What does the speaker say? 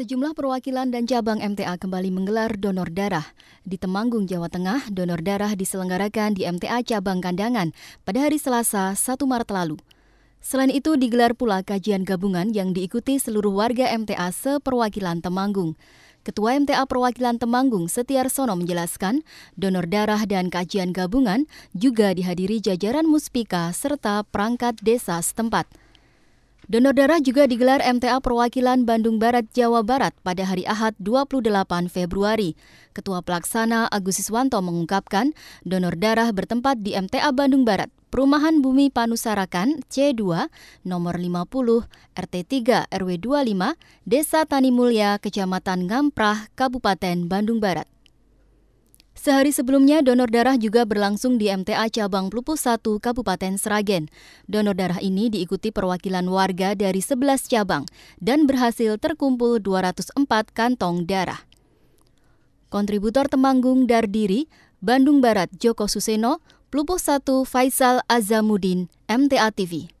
Sejumlah perwakilan dan cabang MTA kembali menggelar donor darah. Di Temanggung, Jawa Tengah, donor darah diselenggarakan di MTA cabang kandangan pada hari Selasa 1 Maret lalu. Selain itu digelar pula kajian gabungan yang diikuti seluruh warga MTA seperwakilan Temanggung. Ketua MTA Perwakilan Temanggung Setiarsono menjelaskan, donor darah dan kajian gabungan juga dihadiri jajaran Muspika serta perangkat desa setempat. Donor darah juga digelar MTA Perwakilan Bandung Barat Jawa Barat pada hari Ahad 28 Februari. Ketua Pelaksana Agus Siswanto mengungkapkan donor darah bertempat di MTA Bandung Barat, Perumahan Bumi Panusarakan C2, nomor 50, RT 3, RW 25, Desa Tani Tanimulya, Kecamatan Ngamprah, Kabupaten Bandung Barat. Sehari sebelumnya, donor darah juga berlangsung di MTA Cabang Plupus 1, Kabupaten Seragen. Donor darah ini diikuti perwakilan warga dari 11 cabang dan berhasil terkumpul 204 kantong darah. Kontributor Temanggung Dardiri, Bandung Barat Joko Suseno, Plupus 1 Faisal Azamudin, MTA TV.